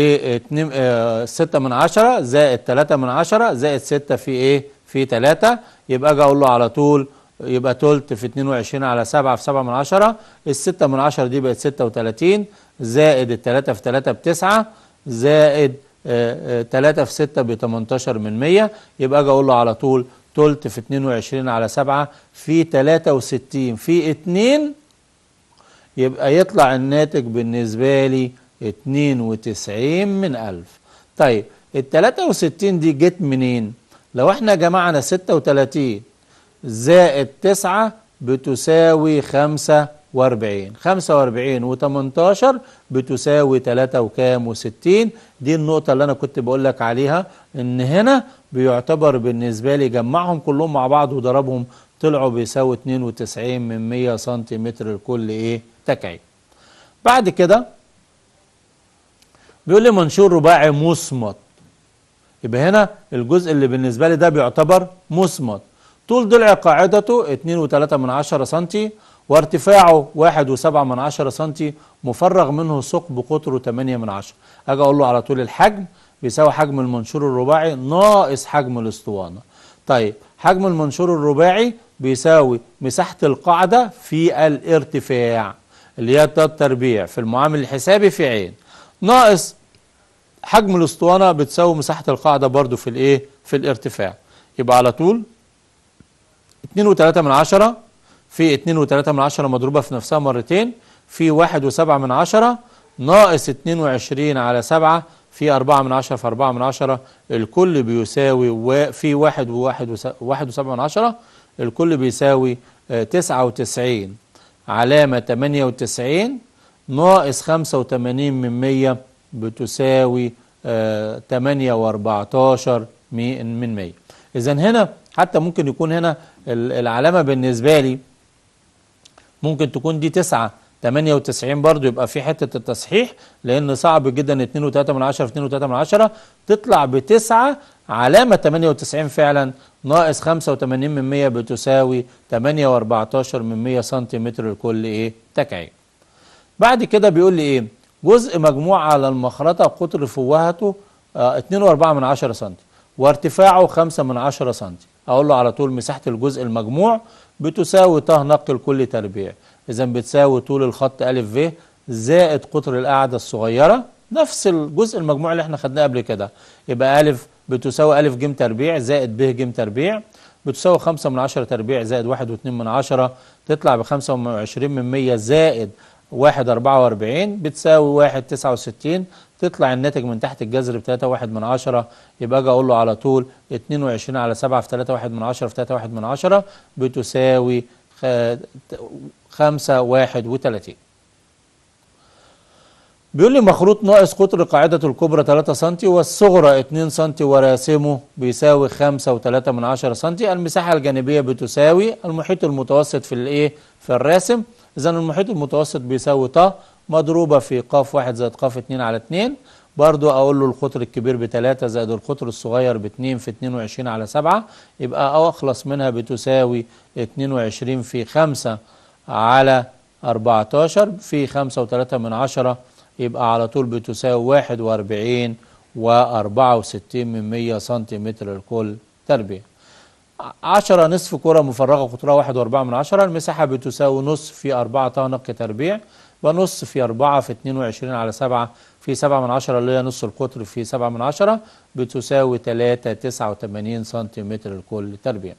6 آه، من 10 زائد 3 من 10 زائد 6 في ايه في 3 يبقى اجي اقول له على طول يبقى تلت في 22 على 7 في 7 من 10 ال 6 من 10 دي بقت 36 زائد ال 3 في 3 بتسعة زائد 3 آه، آه، في 6 ب 18 من 100 يبقى اجي اقول له على طول تلت في 22 على 7 في 63 في 2 يبقى يطلع الناتج بالنسبة لي 92 من 1000 طيب ال 63 دي جت منين؟ لو احنا جمعنا 36 زائد 9 بتساوي 5 واربعين خمسة واربعين وتمنتاشر بتساوي تلاتة وكام وستين دي النقطة اللي أنا كنت بقولك عليها إن هنا بيعتبر بالنسبة لي جمعهم كلهم مع بعض وضربهم طلعوا بيساوي اتنين وتسعين من مية سنتيمتر لكل إيه تكعي بعد كده بيقول لي منشور رباعي مصمت يبقى هنا الجزء اللي بالنسبة لي ده بيعتبر مصمت طول ضلع قاعدته اتنين وتلاتة من عشرة سنتي وارتفاعه واحد وسبعة من عشرة سنتي مفرغ منه ثقب قطره تمانية من عشرة أجي أقول له على طول الحجم بيساوي حجم المنشور الرباعي ناقص حجم الاسطوانة طيب حجم المنشور الرباعي بيساوي مساحة القاعدة في الارتفاع اللي هي التربيع تربيع في المعامل الحسابي في عين ناقص حجم الاسطوانة بتساوي مساحة القاعدة برضو في الايه في الارتفاع يبقى على طول 2.3 من عشرة في 2.3 من عشرة مضروبة في نفسها مرتين في 1.7 من عشرة ناقص 22 على 7 في 4 من عشرة في 4 من عشرة الكل بيساوي في 1 و1 و7 من عشرة الكل بيساوي 99 آه، علامة 98 ناقص 85 من 100 بتساوي 8 آه، و14 من 100 إذا هنا حتى ممكن يكون هنا العلامة بالنسبة لي ممكن تكون دي 9 98 برضو يبقى في حتة التصحيح لأن صعب جدا 2 و3 من 10 في 2 و3 من 10 تطلع بتسعة علامة 98 فعلا ناقص 85 من 100 بتساوي 8 و14 من 100 سنتيمتر لكل إيه تكعي بعد كده بيقول لي إيه جزء مجموع على المخرطة قطر فوهته 2 آه، و4 من 10 سنتي وارتفاعه 5 من 10 سنتي أقول له على طول مساحة الجزء المجموع بتساوي طه نقل كل تربيع إذا بتساوي طول الخط أ ف زائد قطر القاعدة الصغيرة نفس الجزء المجموع اللي احنا خدناه قبل كده يبقى أ بتساوي أ ج تربيع زائد ب ج تربيع بتساوي 5 من 10 تربيع زائد 1.2 و2 من 10 تطلع ب 25 من 100 زائد واحد أربعة وأربعين بتساوي واحد تسعة وستين تطلع الناتج من تحت الجذر بتلاتة واحد من عشرة يبقى أجي أقول له على طول اتنين وعشرين على سبعة في تلاتة واحد من عشرة في تلاتة واحد من عشرة بتساوي خمسة واحد وتلاتين بيقول لي مخروط ناقص قطر قاعدته الكبرى 3 سم والصغرى 2 سم وراسمه بيساوي 5 و3 من 10 سم المساحة الجانبية بتساوي المحيط المتوسط في الايه في الراسم إذا المحيط المتوسط بيساوي ط مضروبة في ق واحد زائد ق 2 على 2 برضو أقول له القطر الكبير بتلاتة زائد القطر الصغير باتنين في اتنين وعشرين على سبعة يبقى أه، أخلص منها بتساوي اتنين وعشرين في خمسة على أربعتاشر في خمسة وتلاتة من عشرة يبقى على طول بتساوي واحد وأربعين وأربعة وستين من مية سنتيمتر لكل تربية 10 نصف كرة مفرغة قطرها واحد واربعة من عشرة المساحة بتساوي نصف في أربعة طانق تربيع ونص في أربعة في 22 على سبعة في سبعة من عشرة اللي هي نص القطر في سبعة من عشرة بتساوي تلاتة تسعة وتمانين سنتيمتر لكل تربيع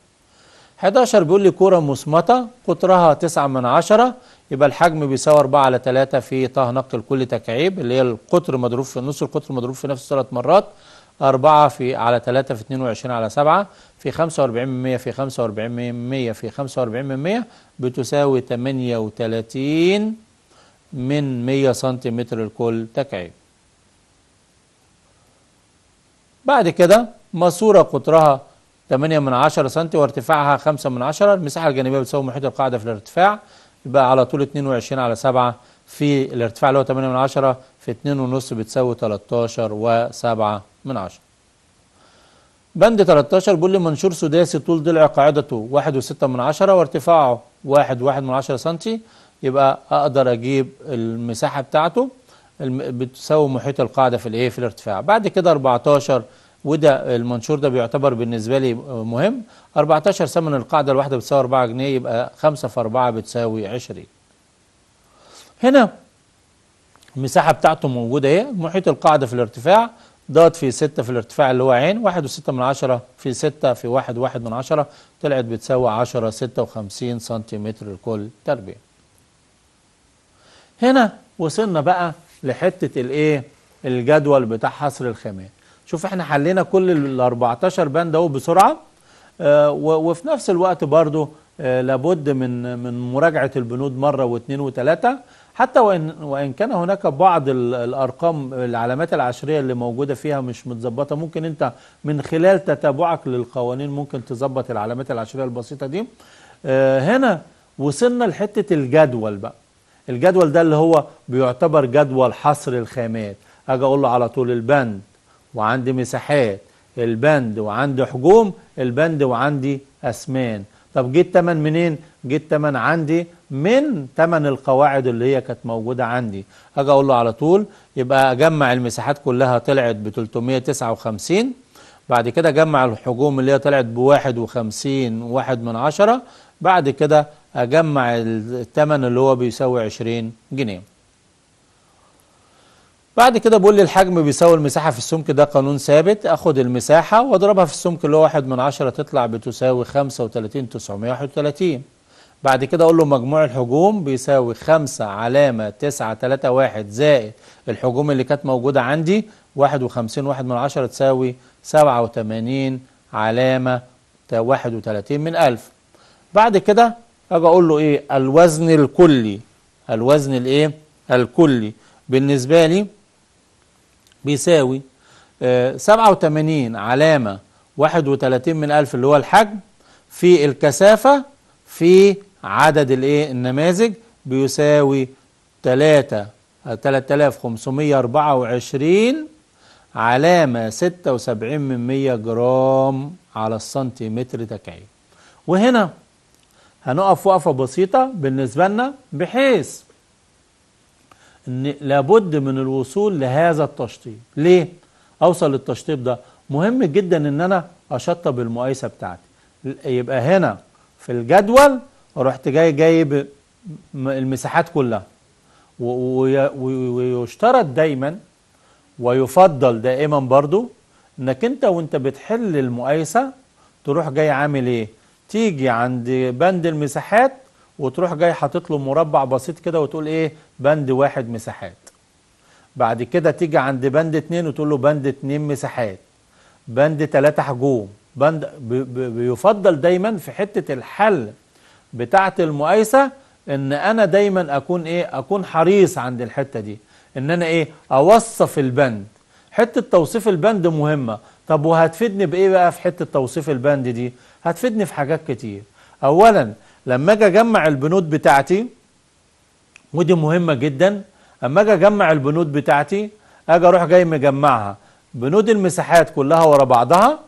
11 بيقول لي كرة مسمطة قطرها تسعة من عشرة يبقى الحجم بيساوي 4 على 3 في طه نقل كل تكعيب اللي هي القطر مضروب في نص القطر مضروب في نفس ثلاث مرات 4 في على 3 في 22 على 7 في 45 في 45 في 45 بتساوي 38 من 100 سنتيمتر لكل تكعيب بعد كده ماسورة قطرها 8 من 10 سم وارتفاعها 5 من 10 المساحة الجانبية بتساوي محيط القاعدة في الارتفاع يبقى على طول 22 على 7 في الارتفاع اللي هو 8 من 10 في 2.5 بتساوي 13 و7 من 10 بند 13 بيقول لي منشور سداسي طول ضلع قاعدته 1.6 من 10 وارتفاعه 1.1 من 10 سنتي يبقى أقدر أجيب المساحة بتاعته بتساوي محيط القاعدة في الإيه في الارتفاع بعد كده 14 وده المنشور ده بيعتبر بالنسبة لي مهم 14 ثمن القاعدة الواحدة بتساوي 4 جنيه يبقى 5 في 4 بتساوي 20 هنا المساحه بتاعته موجوده اهي محيط القاعده في الارتفاع ضاد في 6 في الارتفاع اللي هو عين 1.6 من 10 في 6 في واحد واحد من 10 طلعت بتساوي 10 56 سنتيمتر لكل تربيع هنا وصلنا بقى لحته الايه الجدول بتاع حصر الخامات شوف احنا حلينا كل ال 14 بند اهو بسرعه اه وفي نفس الوقت برضو اه لابد من من مراجعه البنود مره واثنين وثلاثه حتى وإن, وإن كان هناك بعض الأرقام العلامات العشرية اللي موجودة فيها مش متظبطة ممكن أنت من خلال تتابعك للقوانين ممكن تظبط العلامات العشرية البسيطة دي آه، هنا وصلنا لحتة الجدول بقى الجدول ده اللي هو بيعتبر جدول حصر الخامات أجي أقول له على طول البند وعندي مساحات البند وعندي حجوم البند وعندي أسمان طب جه تمن منين؟ جه تمن عندي من ثمن القواعد اللي هي كانت موجودة عندي أجي أقول له على طول يبقى أجمع المساحات كلها طلعت ب 359 بعد كده أجمع الحجوم اللي هي طلعت ب 51 واحد من عشرة بعد كده أجمع الثمن اللي هو بيساوي 20 جنيه بعد كده بقول لي الحجم بيساوي المساحة في السمك ده قانون ثابت اخد المساحة واضربها في السمك اللي هو واحد من عشرة تطلع بتساوي خمسة وتلاتين تسعمية وتلاتين بعد كده اقول له مجموع الحجوم بيساوي 5 علامة 9 3 1 زائد الحجوم اللي كانت موجودة عندي 51 واحد من عشرة تساوي 87 علامة 31 من 1000 بعد كده اجي اقول له ايه الوزن الكلي الوزن الايه الكلي بالنسبة لي بيساوي 87 آه، علامة 31 من 1000 اللي هو الحجم في الكثافة في عدد الايه النماذج بيساوي 3 3524 آه، علامة 76 من 100 جرام على السنتيمتر تكعيب وهنا هنقف وقفة بسيطة بالنسبة لنا بحيث ان لابد من الوصول لهذا التشطيب ليه؟ اوصل للتشطيب ده مهم جدا ان انا اشطب المقايسة بتاعتي يبقى هنا في الجدول رحت جاي جايب المساحات كلها ويشترط دايما ويفضل دائما برضو انك انت وانت بتحل المقايسه تروح جاي عامل ايه تيجي عند بند المساحات وتروح جاي حاطط له مربع بسيط كده وتقول ايه بند واحد مساحات بعد كده تيجي عند بند اتنين وتقول له بند اتنين مساحات بند تلاتة حجوم بند بيفضل دايما في حتة الحل بتاعة المقايسة ان انا دايما اكون ايه اكون حريص عند الحتة دي ان انا ايه اوصف البند حتة توصيف البند مهمة طب وهتفيدني بايه بقى في حتة توصيف البند دي هتفيدني في حاجات كتير اولا لما اجي اجمع البنود بتاعتي ودي مهمة جدا اما اجي اجمع البنود بتاعتي اجي اروح جاي مجمعها بنود المساحات كلها ورا بعضها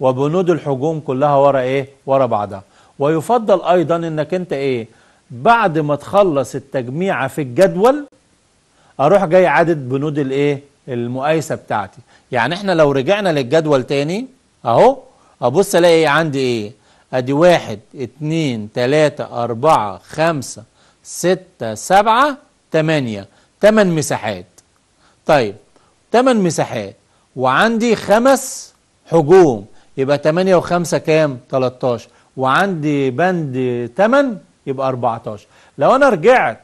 وبنود الحجوم كلها ورا ايه ورا بعضها ويفضل ايضا انك انت ايه بعد ما تخلص التجميعه في الجدول اروح جاي عدد بنود الايه المقايسه بتاعتي يعني احنا لو رجعنا للجدول تاني اهو ابص الاقي إيه عندي ايه ادي واحد اتنين تلاتة اربعة خمسة ستة سبعة تمانية تمن مساحات طيب تمن مساحات وعندي خمس حجوم يبقى تمانية وخمسة كام تلاتاشر وعندي بند 8 يبقى 14 لو انا رجعت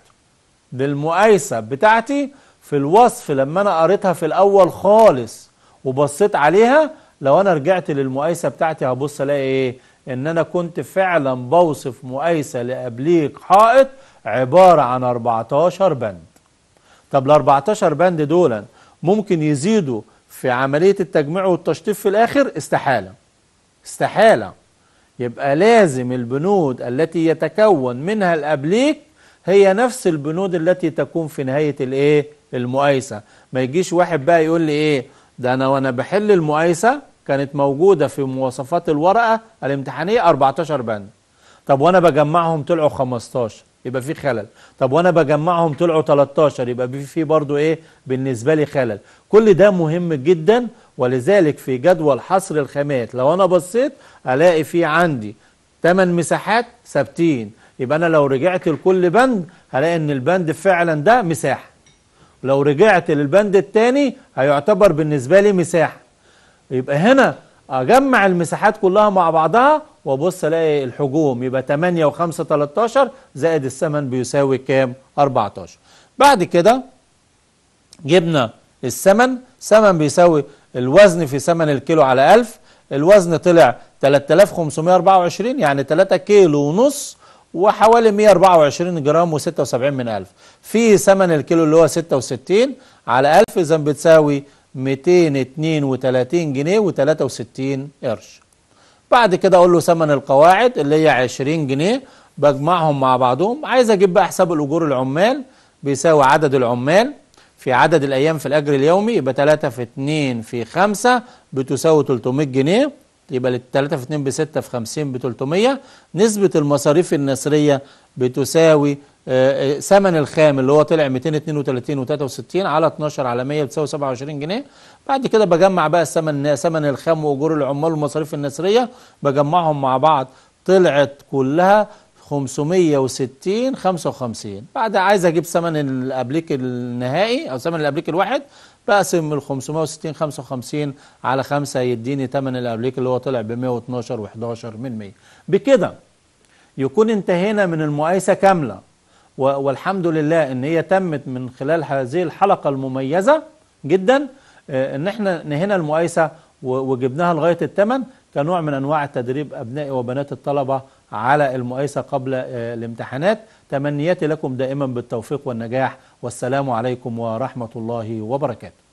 للمقايسة بتاعتي في الوصف لما انا قريتها في الاول خالص وبصيت عليها لو انا رجعت للمقايسة بتاعتي هبص الاقي ايه ان انا كنت فعلا بوصف مقايسة لابليك حائط عبارة عن 14 بند طب ال 14 بند دولا ممكن يزيدوا في عملية التجميع والتشطيب في الاخر استحالة استحالة يبقى لازم البنود التي يتكون منها الابليك هي نفس البنود التي تكون في نهاية الايه المقايسة ما يجيش واحد بقى يقول لي ايه ده انا وانا بحل المقايسة كانت موجودة في مواصفات الورقة الامتحانية 14 بند طب وانا بجمعهم طلعوا 15 يبقى في خلل طب وانا بجمعهم طلعوا 13 يبقى في برضو ايه بالنسبة لي خلل كل ده مهم جدا ولذلك في جدول حصر الخامات لو انا بصيت الاقي في عندي 8 مساحات ثابتين يبقى انا لو رجعت لكل بند هلاقي ان البند فعلا ده مساحه لو رجعت للبند الثاني هيعتبر بالنسبه لي مساحه يبقى هنا اجمع المساحات كلها مع بعضها وابص الاقي الحجوم يبقى 8 و5 13 زائد الثمن بيساوي كام 14 بعد كده جبنا الثمن ثمن بيساوي الوزن في ثمن الكيلو على 1000 الوزن طلع 3524 يعني 3 كيلو ونص وحوالي 124 جرام و76 من 1000 في ثمن الكيلو اللي هو 66 على 1000 اذا بتساوي 232 جنيه و63 قرش بعد كده اقول له ثمن القواعد اللي هي 20 جنيه بجمعهم مع بعضهم عايز اجيب بقى حساب الاجور العمال بيساوي عدد العمال في عدد الأيام في الأجر اليومي يبقى 3 في 2 في 5 بتساوي 300 جنيه يبقى 3 في 2 ب 6 في 50 ب 300 نسبة المصاريف النسرية بتساوي آه، آه، ثمن الخام اللي هو طلع 232 و63 على 12 على 100 بتساوي 27 جنيه بعد كده بجمع بقى الثمن ثمن الخام واجور العمال والمصاريف النسريه بجمعهم مع بعض طلعت كلها 560 55 بعد عايز اجيب ثمن الابليك النهائي او ثمن الابليك الواحد بقسم ال 560 55 على 5 يديني ثمن الابليك اللي هو طلع ب 112 و11 من 100 بكده يكون انتهينا من المقايسه كامله والحمد لله ان هي تمت من خلال هذه الحلقه المميزه جدا آه، ان احنا نهينا المقايسه وجبناها لغايه الثمن كنوع من انواع تدريب ابنائي وبنات الطلبه على المقايسة قبل آه، الامتحانات تمنياتي لكم دائما بالتوفيق والنجاح والسلام عليكم ورحمة الله وبركاته